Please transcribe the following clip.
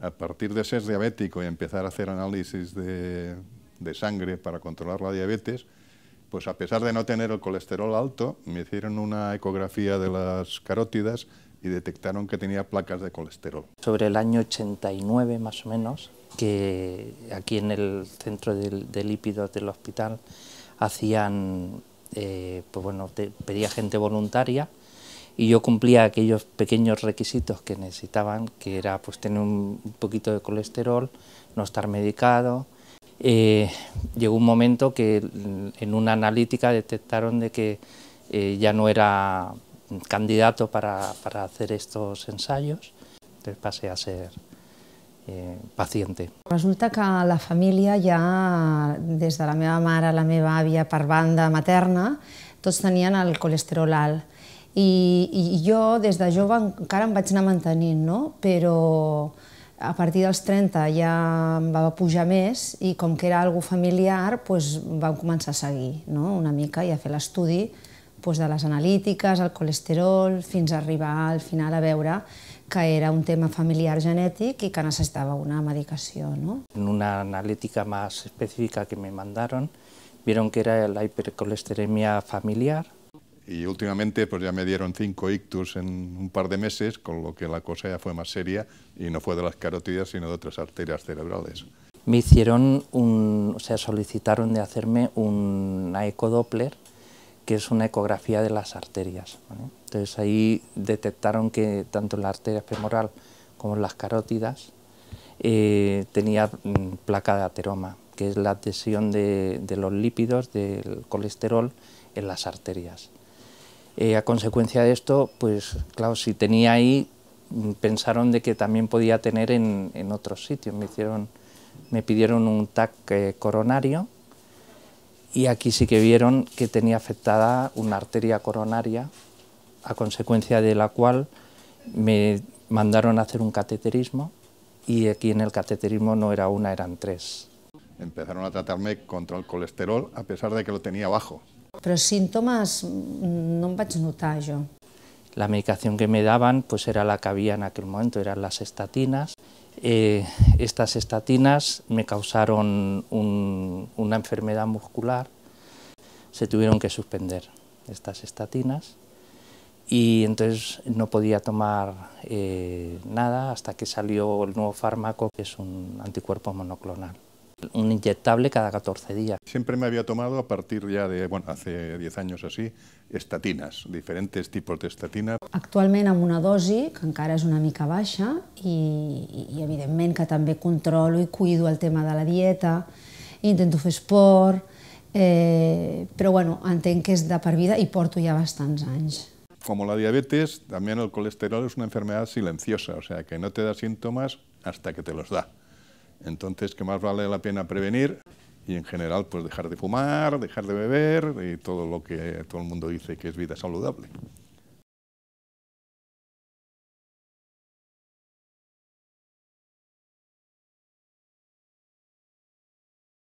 a partir de ser diabético y empezar a hacer análisis de, sangre para controlar la diabetes, pues a pesar de no tener el colesterol alto, me hicieron una ecografía de las carótidas y detectaron que tenía placas de colesterol. Sobre el año 89 más o menos, que aquí en el centro de, lípidos del hospital hacían, eh, pues bueno, pedía gente voluntaria y yo cumplía aquellos pequeños requisitos que necesitaban, que era pues tener un poquito de colesterol, no estar medicado. Eh, llegó un momento que en una analítica detectaron de que eh, ya no era candidato para, para, hacer estos ensayos, entonces pasé a ser eh, paciente. Resulta que la familia ya, desde la meva mare, la meva àvia per banda materna, todos tenían el colesterol alto. I, i jo des de jove encara em vaig anar mantenint, no? però a partir dels 30 ja em va pujar més i com que era algo familiar doncs vam començar a seguir no? una mica i a fer l'estudi doncs de les analítiques, el colesterol, fins a arribar al final a veure que era un tema familiar genètic i que necessitava una medicació. ¿no? En una analítica més específica que me mandaron, vieron que era la hipercolesteremia familiar, Y últimamente pues ya me dieron cinco ictus en un par de meses, con lo que la cosa ya fue más seria y no fue de las carótidas, sino de otras arterias cerebrales. Me hicieron un, o sea, solicitaron de hacerme una ecodoppler, que es una ecografía de las arterias. Entonces ahí detectaron que tanto la arteria femoral como las carótidas eh, tenía mm, placa de ateroma, que es la adhesión de los lípidos, del colesterol, en las arterias. Eh, a consecuencia de esto, pues claro, si tenía ahí, mm, pensaron de que también podía tener en, otros sitios. Me, hicieron, me pidieron un TAC eh, coronario y aquí sí que vieron que tenía afectada una arteria coronaria, a consecuencia de la cual me mandaron a hacer un cateterismo y aquí en el cateterismo no era una, eran tres. Empezaron a tratarme contra el colesterol a pesar de que lo tenía bajo pero síntomas mm, no me em vaig notar yo. La medicación que me daban pues era la que había en aquel momento, eran las estatinas. Eh, estas estatinas me causaron una enfermedad muscular, se tuvieron que suspender estas estatinas y entonces no podía tomar eh, nada hasta que salió el nuevo fármaco que es un anticuerpo monoclonal. un inyectable cada 14 días. Siempre me había tomado a partir ya de, bueno, hace 10 años así, estatinas, diferentes tipos de estatina. Actualment amb una dosi que encara és una mica baixa i, i evidentment que també controlo i cuido el tema de la dieta, intento fer esport, eh, però bueno, entenc que és de per vida i porto ja bastants anys. Como la diabetes, también el colesterol es una enfermedad silenciosa, o sea, que no te da síntomas hasta que te los da. Entonces, que más vale la pena prevenir y en general pues dejar de fumar, dejar de beber y todo lo que todo el mundo dice que es vida saludable.